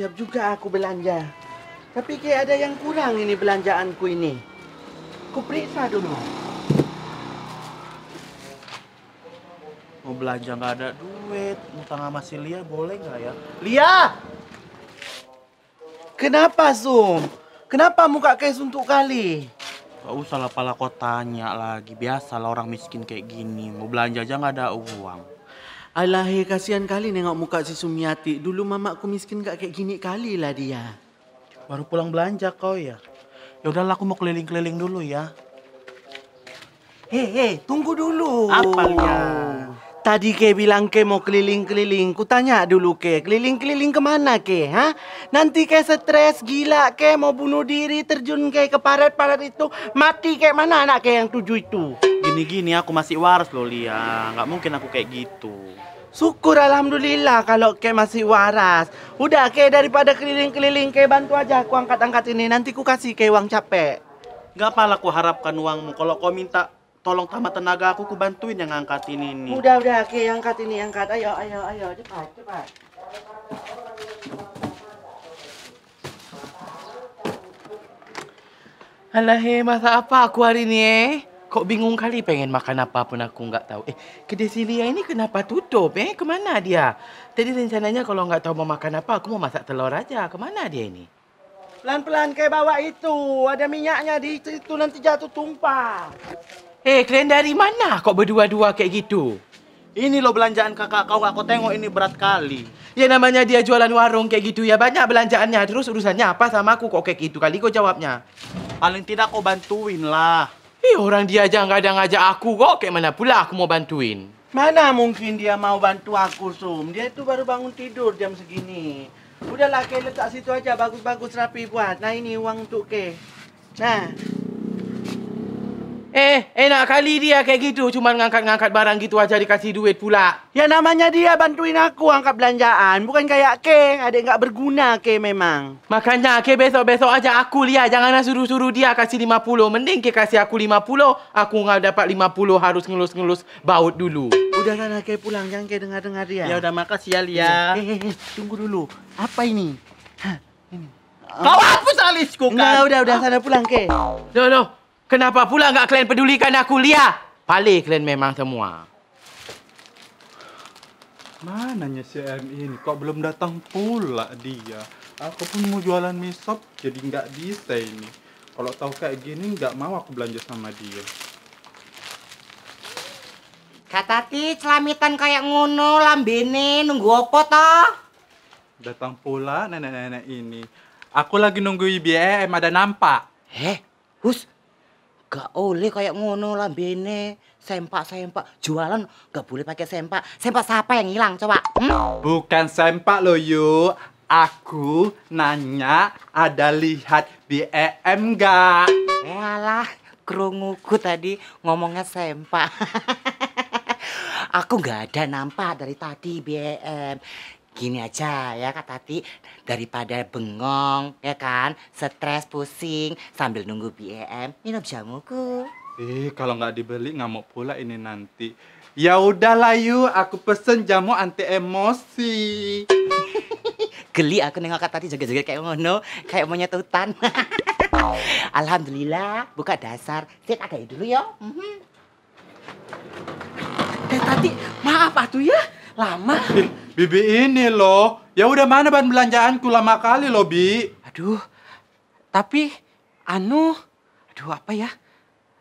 siap juga aku belanja. Tapi kayak ada yang kurang ini belanjaanku ini. Ku periksa dulu. Mau belanja nggak ada duit. Utang sama si Lia boleh nggak ya? Lia! Kenapa, Zoom? Kenapa muka kayak suntuk kali? Gak usah lah pala kau tanya lagi. Biasalah orang miskin kayak gini. Mau belanja aja nggak ada uang. Alahir eh, kasihan kali nengok muka si Sumiati. Dulu mamaku miskin gak kayak gini kali lah dia. Baru pulang belanja kau ya? Ya udahlah aku mau keliling-keliling dulu ya. Hei, eh, eh, hei, tunggu dulu. Apalnya? Tadi ke bilang ke mau keliling-keliling. Ku tanya dulu ke, keliling-keliling kemana ke? Ha? Nanti ke stres, gila ke, mau bunuh diri, terjun ke, ke parit parit itu. Mati ke, mana anak ke yang tujuh itu? gini-gini aku masih waras loh Lia Gak mungkin aku kayak gitu Syukur Alhamdulillah kalau kayak masih waras Udah kayak daripada keliling-keliling kayak bantu aja aku angkat-angkat ini Nanti ku kasih kayak uang capek Gak apa aku harapkan uangmu Kalau kau minta tolong tambah tenaga aku ku bantuin yang angkat ini nih Udah udah kayak angkat ini angkat Ayo ayo ayo cepat cepat Alah, masa apa aku hari ini eh? Kok bingung kali pengen makan apa pun aku nggak tahu. Eh, kedai Silia ini kenapa tutup? Eh, kemana dia? Tadi rencananya kalau nggak tahu mau makan apa, aku mau masak telur aja. Kemana dia ini? Pelan-pelan kayak bawa itu. Ada minyaknya di situ nanti jatuh tumpah. Eh, kalian dari mana kok berdua-dua kayak gitu? Ini loh belanjaan kakak kau, aku tengok ini berat kali. Ya namanya dia jualan warung kayak gitu ya, banyak belanjaannya. Terus urusannya apa sama aku kok kayak gitu kali kau jawabnya? Paling tidak kau bantuin lah. Eh, orang dia kadang ada ajak aku kok. Kayak mana pula aku mau bantuin? Mana mungkin dia mau bantu aku, Sum? Dia itu baru bangun tidur jam segini. Udahlah, Kay letak situ aja. Bagus-bagus, rapi buat. Nah, ini uang untuk Kay. Nah. Eh, enak kali dia kayak gitu, cuma ngangkat-ngangkat barang gitu aja dikasih duit pula. Ya namanya dia bantuin aku angkat belanjaan, bukan kayak ke, ada nggak berguna ke memang. Makanya ke besok-besok aja aku lihat, janganlah suruh-suruh dia kasih 50. Mending ke kasih aku 50, aku nggak dapat 50 harus ngelus-ngelus baut dulu. Udah sana ke pulang, jangan ke dengar-dengar dia. Ya udah makasih ya Lia. Eh, eh, eh, eh, tunggu dulu. Apa ini? Hah, ini. Kau hapus alisku kan? Enggak, udah, udah sana pulang ke. No, no. Kenapa pula nggak kalian pedulikan aku, Lia? Paling kalian memang semua. Mananya si M ini? Kok belum datang pula dia? Aku pun mau jualan misop jadi nggak bisa ini. Kalau tahu kayak gini, nggak mau aku belanja sama dia. Kata ti celamitan kayak ngono lambene nunggu apa toh? Datang pula nenek-nenek ini. Aku lagi nunggu IBM ada nampak. Heh, Hus, gak boleh kayak ngono lambene sempak sempak jualan gak boleh pakai sempak sempak siapa yang hilang coba hmm? bukan sempak lo yuk aku nanya ada lihat BEM gak Walah, kerunguku tadi ngomongnya sempak aku nggak ada nampak dari tadi BEM Gini aja ya Kak Tati, daripada bengong, ya kan, stres, pusing, sambil nunggu BEM, minum jamuku. Eh, kalau nggak dibeli ngamuk pula ini nanti. Ya udahlah yuk aku pesen jamu anti emosi. Geli aku nengok Kak Tati joget-joget kayak ngono, kayak monyet hutan. Alhamdulillah, buka dasar. Sit ada dulu ya. Teh mhm. Tati, maaf atuh ya, lama. Eh, Bibi ini loh. Ya udah mana bahan belanjaanku lama kali loh, Bi. Aduh. Tapi anu aduh apa ya?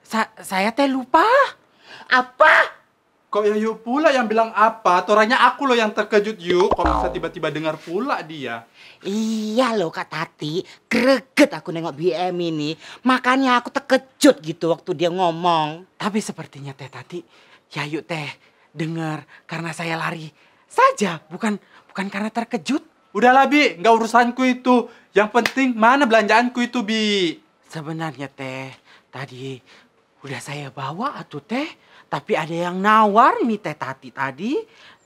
Sa saya teh lupa. Apa? Kok ya yuk pula yang bilang apa? Toranya aku loh yang terkejut yuk. Kok bisa tiba-tiba dengar pula dia? Iya loh Kak Tati, greget aku nengok BM ini. Makanya aku terkejut gitu waktu dia ngomong. Tapi sepertinya Teh Tati, Yayu Teh dengar karena saya lari saja, bukan bukan karena terkejut. Udahlah Bi, nggak urusanku itu. Yang penting mana belanjaanku itu Bi. Sebenarnya Teh, tadi udah saya bawa atuh Teh. Tapi ada yang nawar mi Teh Tati tadi.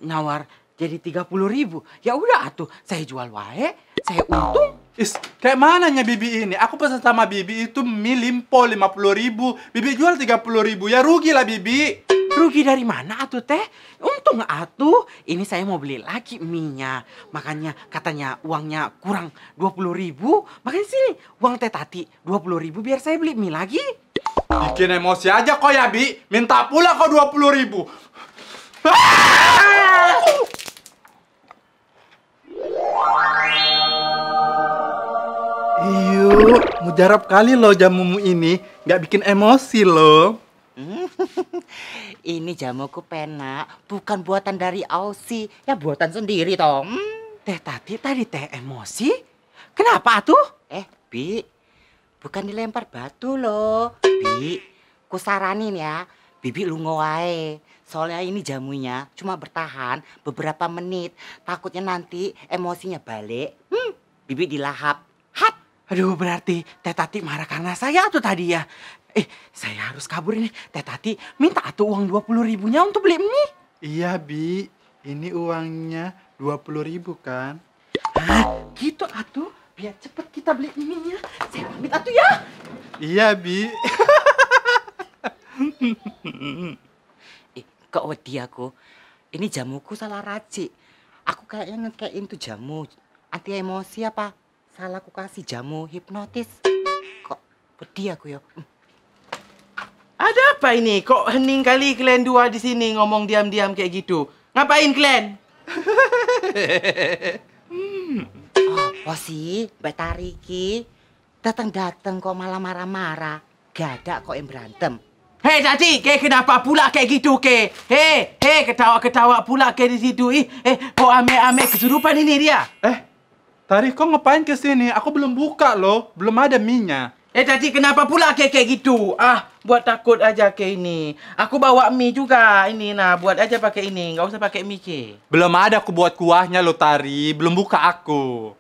Nawar jadi tiga puluh ribu. Ya udah atuh, saya jual wae, saya untung. Is, kayak mananya Bibi ini? Aku pesan sama Bibi itu mie limpo lima puluh ribu. Bibi jual tiga puluh ribu, ya rugi lah Bibi. Rugi dari mana atuh teh? Untung atuh, ini saya mau beli lagi minyak. Makanya katanya uangnya kurang 20 ribu. Makanya sini uang teh tati 20 ribu biar saya beli mie lagi. Bikin emosi aja kok ya Bi. Minta pula kok 20 ribu. Ah! Iyo, mujarab kali loh jamumu ini. Gak bikin emosi loh. ini jamuku penak, bukan buatan dari Ausi, ya buatan sendiri Tom. Hmm. Teh tadi tadi teh emosi? Kenapa tuh? Eh, Bi, bukan dilempar batu loh. Bi, saranin ya, Bibi lu ngowe, Soalnya ini jamunya cuma bertahan beberapa menit. Takutnya nanti emosinya balik. Hmm, Bibi dilahap. Hat! Aduh, berarti Teh Tati marah karena saya tuh tadi ya. Eh, saya harus kabur ini. Teh Tati minta atuh uang dua puluh ribunya untuk beli mie. Iya, Bi. Ini uangnya dua puluh ribu kan? Hah, gitu atuh. Biar cepet kita beli mie-nya. Saya pamit atuh ya. Iya, Bi. eh, kok wedi aku? Ini jamuku salah racik. Aku kayaknya ngekein tuh jamu. Anti emosi apa? Salah aku kasih jamu hipnotis. Kok wedi aku yuk? Ya? Hmm. Ada apa ini? Kok hening kali kalian dua di sini ngomong diam-diam kayak gitu? Ngapain kalian? hmm. Apa oh, sih, Mbak Tariki? Datang-datang kok malah marah-marah. Gak ada kok yang berantem. Hei tadi, ke kenapa pula kayak gitu ke? Hei, hei ketawa-ketawa pula ke di situ. Ih, eh, kok ame-ame kesurupan ini dia? Eh, Tari, kok ngapain ke sini? Aku belum buka loh, belum ada minyak. Eh tadi kenapa pula kayak kayak gitu? Ah, buat takut aja ke ini. Aku bawa mie juga ini nah, buat aja pakai ini, nggak usah pakai mie ke. Belum ada aku buat kuahnya lo Tari, belum buka aku.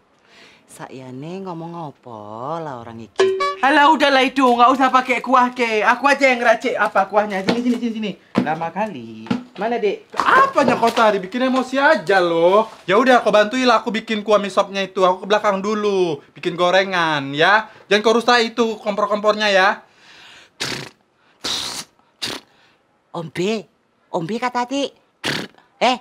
nih ngomong apa lah orang iki? udah lah itu, nggak usah pakai kuah ke. Aku aja yang racik apa kuahnya. Sini sini sini sini. Lama kali. Mana, Dek? Apanya kau tadi bikin emosi aja loh. Ya udah kau lah aku bikin kuah mie sopnya itu. Aku ke belakang dulu bikin gorengan ya. Jangan kau rusak itu kompor-kompornya ya. Ombe, ombe kata tadi. Eh.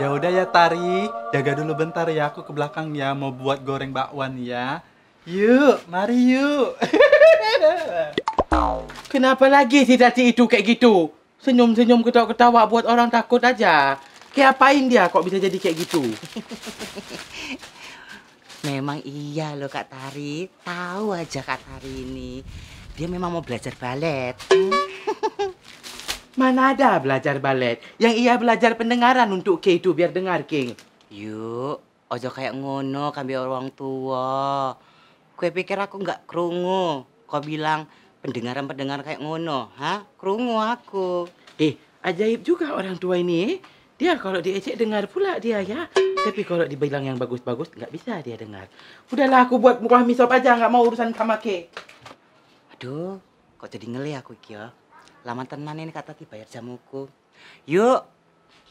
Ya udah ya Tari, jaga dulu bentar ya aku ke belakang ya mau buat goreng bakwan ya. Yuk, mari yuk. Kenapa lagi si Tati itu kayak gitu? Senyum-senyum ketawa-ketawa buat orang takut aja. Kayak apain dia kok bisa jadi kayak gitu? Memang iya loh Kak Tari, tahu aja Kak Tari ini. Dia memang mau belajar balet. Mana ada belajar balet? Yang ia belajar pendengaran untuk ke itu biar dengar, King. Yuk, ojo kayak ngono kami orang tua. Kue pikir aku nggak kerungu. Kau bilang pendengaran-pendengaran kayak ngono, ha? Kerungu aku. Eh, ajaib juga orang tua ini. Eh. Dia kalau diejek dengar pula dia ya. Tapi kalau dibilang yang bagus-bagus nggak bisa dia dengar. Udahlah aku buat murah misop aja nggak mau urusan sama Kek. Aduh, kok jadi ngeli aku iki ya. Lama tenan ini kata dibayar jamuku. Yuk,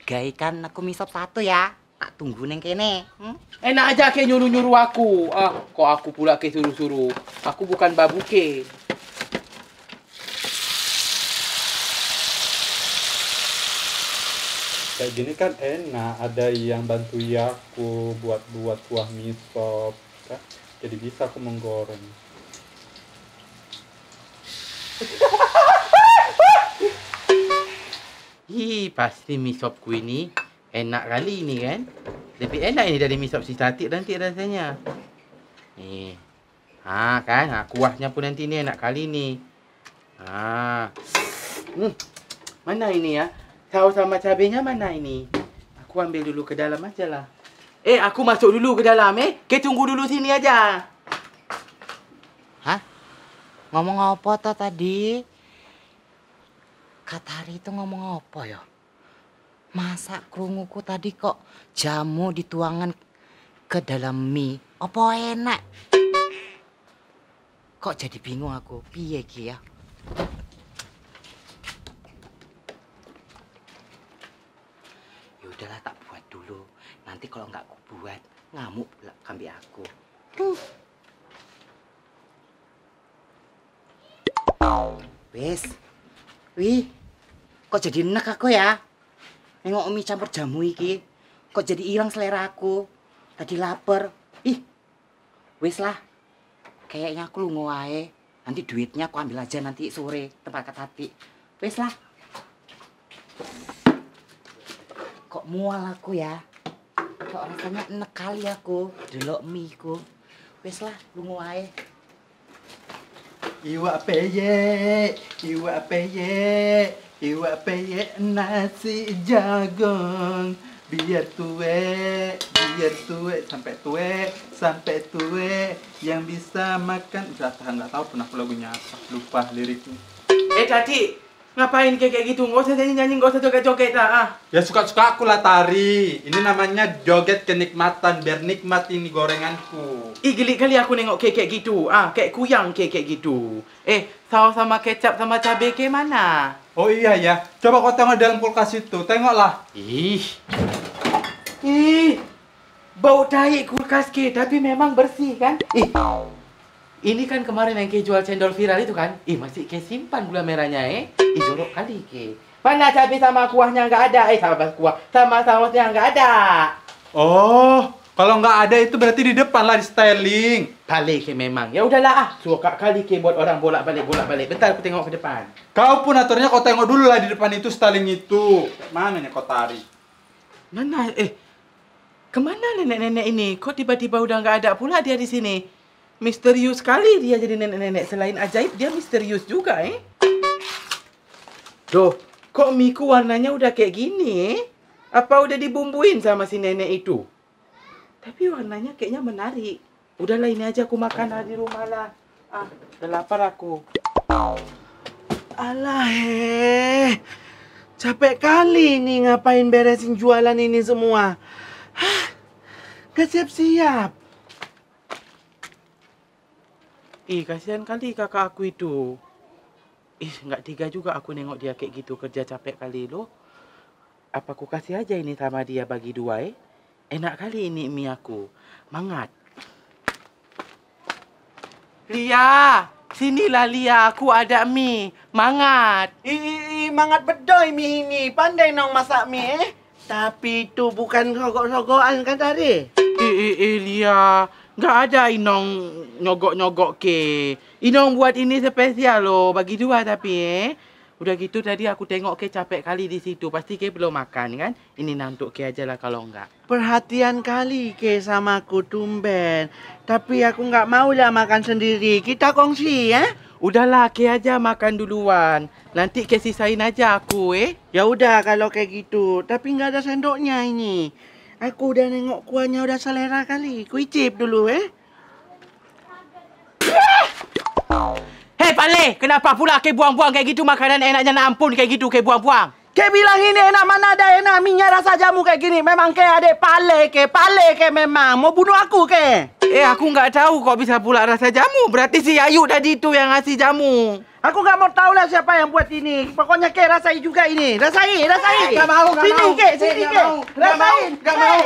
gaikan aku misop satu ya. Tak tunggu neng kene. Hmm? Enak aja ke nyuruh-nyuruh aku. Ah, kok aku pula ke suruh-suruh. Aku bukan babu babuke. kayak gini kan enak ada yang bantu ya aku buat buat buah misop kan jadi bisa aku menggoreng Hi, pasti mi sop kuih ni enak kali ni kan? Lebih enak ini dari mi sop si tatik nanti rasanya. Ni. Eh, ha kan? Ha, kuahnya pun nanti ni enak kali ni. Ha. Hmm. Mana ini ya? Tahu sama cabenya mana ini? Aku ambil dulu ke dalam aja lah. Eh, aku masuk dulu ke dalam eh. Kau tunggu dulu sini aja. Ngomong apa toh tadi? Katari itu ngomong apa ya? Masa kerunguku tadi kok jamu dituangan ke dalam mie? Apa enak? Kok jadi bingung aku? Piye ki ya? Yaudahlah tak buat dulu. Nanti kalau nggak aku buat, ngamuk pula kambi aku. Wis. Wih. Kok jadi enek aku ya? Nengok Umi campur jamu iki. Kok jadi hilang selera aku? Tadi lapar. Ih. Wis lah. Kayaknya aku lungo ae. Nanti duitnya aku ambil aja nanti sore tempat hati. Wis lah. Kok mual aku ya? Kok rasanya enek kali aku delok mie ku. Wis lah lungo Iwa peye, iwa peye, iwa peye nasi jagung biar tue, biar tue sampai tue, sampai tue yang bisa makan. Udah tahan nggak tahu pernah lagunya apa, lupa liriknya. Eh tadi Ngapain kayak gitu? Nggak usah nyanyi-nyanyi, nggak usah joget-joget lah ah. Ya suka-suka aku lah tari. Ini namanya joget kenikmatan, biar nikmat ini gorenganku. Ih, geli kali aku nengok kayak -kaya gitu. Ah, kayak kuyang kayak -kaya gitu. Eh, saus sama kecap sama cabai kayak mana? Oh iya ya, coba kau tengok dalam kulkas itu, tengoklah. Ih. Ih. Bau tahi kulkas kita, tapi memang bersih kan? Ih. Ini kan kemarin yang ke jual cendol viral itu kan? Ih masih ke simpan gula merahnya eh. Ih jorok kali ke. Mana cabai sama kuahnya nggak ada? Eh sama kuah sama sausnya nggak ada. Oh, kalau nggak ada itu berarti di depan lah di styling. Balik ke memang. Ya udahlah ah, suka kali ke buat orang bolak balik bolak balik. Bentar aku tengok ke depan. Kau pun aturnya kau tengok dulu lah di depan itu styling itu. Mana nih kau tarik? Mana eh? Kemana nenek-nenek ini? Kok tiba-tiba udah nggak ada pula dia di sini? misterius sekali dia jadi nenek-nenek. Selain ajaib, dia misterius juga, eh. Doh, kok Miku warnanya udah kayak gini, eh? Apa udah dibumbuin sama si nenek itu? Tapi warnanya kayaknya menarik. Udahlah ini aja aku makan lah di rumah lah. Ah, udah lapar aku. Alah, heh. Capek kali ini ngapain beresin jualan ini semua. Hah, gak siap-siap. Ih, eh, kasihan kali kakak aku itu. Ih, eh, enggak tiga juga aku nengok dia kayak gitu kerja capek kali lo. Apa aku kasih aja ini sama dia bagi dua eh? Enak kali ini mie aku. Mangat. Lia, sinilah Lia, aku ada mie. Mangat. Ih, mangat bedoy mie ini. Pandai nong masak mie eh? Tapi itu bukan sogok-sogokan kan tadi? Ih, eh, Lia. Tak ada Inong nyogok-nyogok ke. Inong buat ini spesial lo, bagi dua tapi eh. Udah gitu tadi aku tengok ke capek kali di situ. Pasti ke belum makan kan? Ini nantuk ke aja lah kalau enggak. Perhatian kali ke sama aku tumben. Tapi aku enggak mau lah makan sendiri. Kita kongsi ya. Eh? Udahlah ke aja makan duluan. Nanti ke sisain aja aku eh. Ya udah kalau kayak gitu. Tapi enggak ada sendoknya ini. Aku dah nengok kuahnya dah selera kali. Ku icip dulu eh. Hei Pak Le, kenapa pula kau buang-buang kayak gitu makanan enaknya nak ampun kayak gitu kau buang-buang? Kek bilang ini enak mana ada enak minyak rasa jamu kayak gini. Memang kek ada pale ke, pale ke memang. Mau bunuh aku ke? Eh, aku nggak tahu kok bisa pula rasa jamu. Berarti si Ayu tadi itu yang ngasih jamu. Aku nggak mau tahu lah siapa yang buat ini. Pokoknya kek rasai juga ini. Rasai, rasai. Nggak mau, nggak mau. Sini kek, sini kek. Rasain. Nggak mau, nggak mau.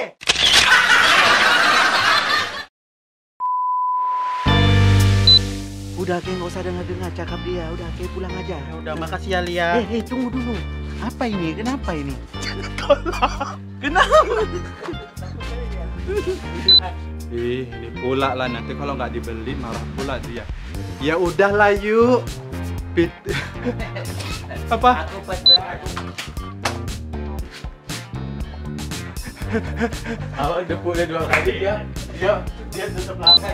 Udah kayak nggak usah dengar-dengar cakap dia. Udah kayak pulang aja. Ya udah, nah. makasih ya Lia. Eh, eh, tunggu dulu. Apa ini? Kenapa ini? Tolong. Kenapa? Ih, ini pula lah nanti kalau nggak dibeli marah pula dia. Ya udahlah yuk. Pit. Apa? Aku pasrah. dua kali ya. Dia dia tetap langkah.